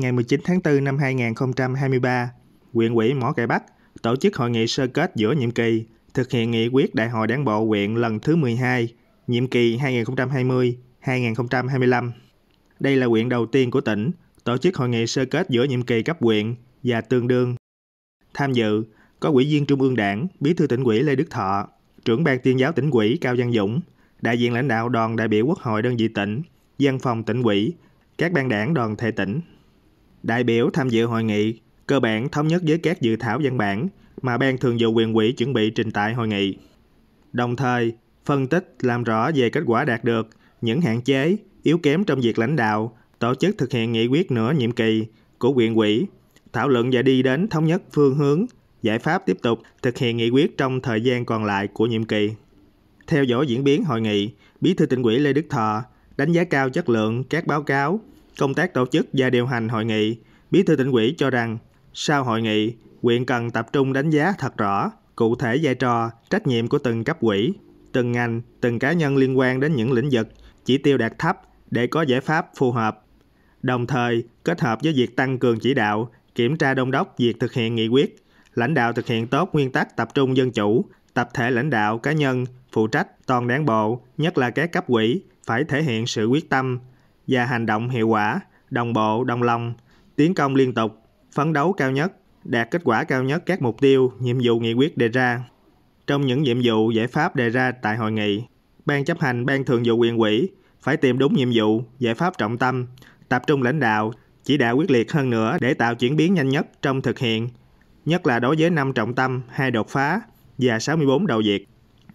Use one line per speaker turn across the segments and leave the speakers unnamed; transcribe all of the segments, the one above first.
ngày 19 tháng 4 năm 2023, huyện ủy Mỏ Cày Bắc tổ chức hội nghị sơ kết giữa nhiệm kỳ, thực hiện nghị quyết Đại hội Đảng bộ huyện lần thứ 12, nhiệm kỳ 2020-2025. Đây là huyện đầu tiên của tỉnh tổ chức hội nghị sơ kết giữa nhiệm kỳ cấp huyện và tương đương. Tham dự có Ủy viên Trung ương Đảng, Bí thư tỉnh ủy Lê Đức Thọ, trưởng ban tuyên giáo tỉnh ủy Cao Văn Dũng, đại diện lãnh đạo đoàn đại biểu Quốc hội đơn vị tỉnh, văn phòng tỉnh ủy, các ban đảng đoàn thể tỉnh. Đại biểu tham dự hội nghị cơ bản thống nhất với các dự thảo văn bản mà Ban Thường vụ quyền ủy chuẩn bị trình tại hội nghị. Đồng thời, phân tích làm rõ về kết quả đạt được, những hạn chế, yếu kém trong việc lãnh đạo, tổ chức thực hiện nghị quyết nửa nhiệm kỳ của quyền ủy, thảo luận và đi đến thống nhất phương hướng, giải pháp tiếp tục thực hiện nghị quyết trong thời gian còn lại của nhiệm kỳ. Theo dõi diễn biến hội nghị, Bí thư tỉnh ủy Lê Đức Thọ đánh giá cao chất lượng các báo cáo, công tác tổ chức và điều hành hội nghị, Bí thư tỉnh ủy cho rằng sau hội nghị, huyện cần tập trung đánh giá thật rõ, cụ thể vai trò, trách nhiệm của từng cấp ủy, từng ngành, từng cá nhân liên quan đến những lĩnh vực chỉ tiêu đạt thấp để có giải pháp phù hợp. Đồng thời, kết hợp với việc tăng cường chỉ đạo, kiểm tra đông đốc việc thực hiện nghị quyết, lãnh đạo thực hiện tốt nguyên tắc tập trung dân chủ, tập thể lãnh đạo cá nhân phụ trách toàn đảng bộ, nhất là các cấp ủy phải thể hiện sự quyết tâm, và hành động hiệu quả, đồng bộ, đồng lòng, tiến công liên tục, phấn đấu cao nhất, đạt kết quả cao nhất các mục tiêu, nhiệm vụ nghị quyết đề ra. Trong những nhiệm vụ giải pháp đề ra tại hội nghị, Ban chấp hành Ban thường vụ quyền quỹ phải tìm đúng nhiệm vụ, giải pháp trọng tâm, tập trung lãnh đạo, chỉ đạo quyết liệt hơn nữa để tạo chuyển biến nhanh nhất trong thực hiện, nhất là đối với năm trọng tâm, hai đột phá và 64 đầu việc.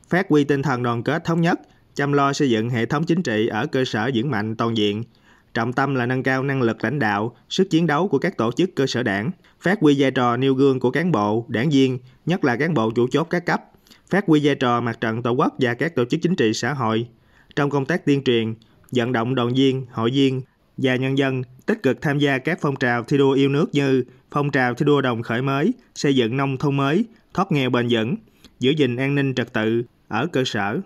Phát huy tinh thần đoàn kết thống nhất, chăm lo xây dựng hệ thống chính trị ở cơ sở vững mạnh toàn diện, trọng tâm là nâng cao năng lực lãnh đạo, sức chiến đấu của các tổ chức cơ sở đảng, phát huy vai trò nêu gương của cán bộ, đảng viên, nhất là cán bộ chủ chốt các cấp, phát huy vai trò mặt trận tổ quốc và các tổ chức chính trị xã hội trong công tác tuyên truyền, vận động đoàn viên, hội viên và nhân dân tích cực tham gia các phong trào thi đua yêu nước như phong trào thi đua đồng khởi mới, xây dựng nông thôn mới, thoát nghèo bền vững, giữ gìn an ninh trật tự ở cơ sở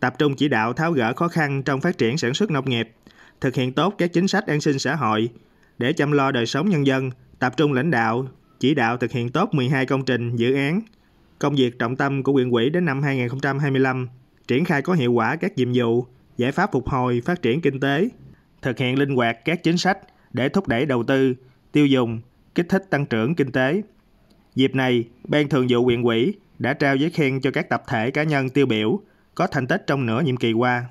tập trung chỉ đạo tháo gỡ khó khăn trong phát triển sản xuất nông nghiệp, thực hiện tốt các chính sách an sinh xã hội để chăm lo đời sống nhân dân, tập trung lãnh đạo, chỉ đạo thực hiện tốt 12 công trình, dự án. Công việc trọng tâm của huyện quỹ đến năm 2025, triển khai có hiệu quả các nhiệm vụ, giải pháp phục hồi, phát triển kinh tế, thực hiện linh hoạt các chính sách để thúc đẩy đầu tư, tiêu dùng, kích thích tăng trưởng kinh tế. Dịp này, Ban Thường vụ huyện quỹ đã trao giấy khen cho các tập thể cá nhân tiêu biểu có thành tích trong nửa nhiệm kỳ qua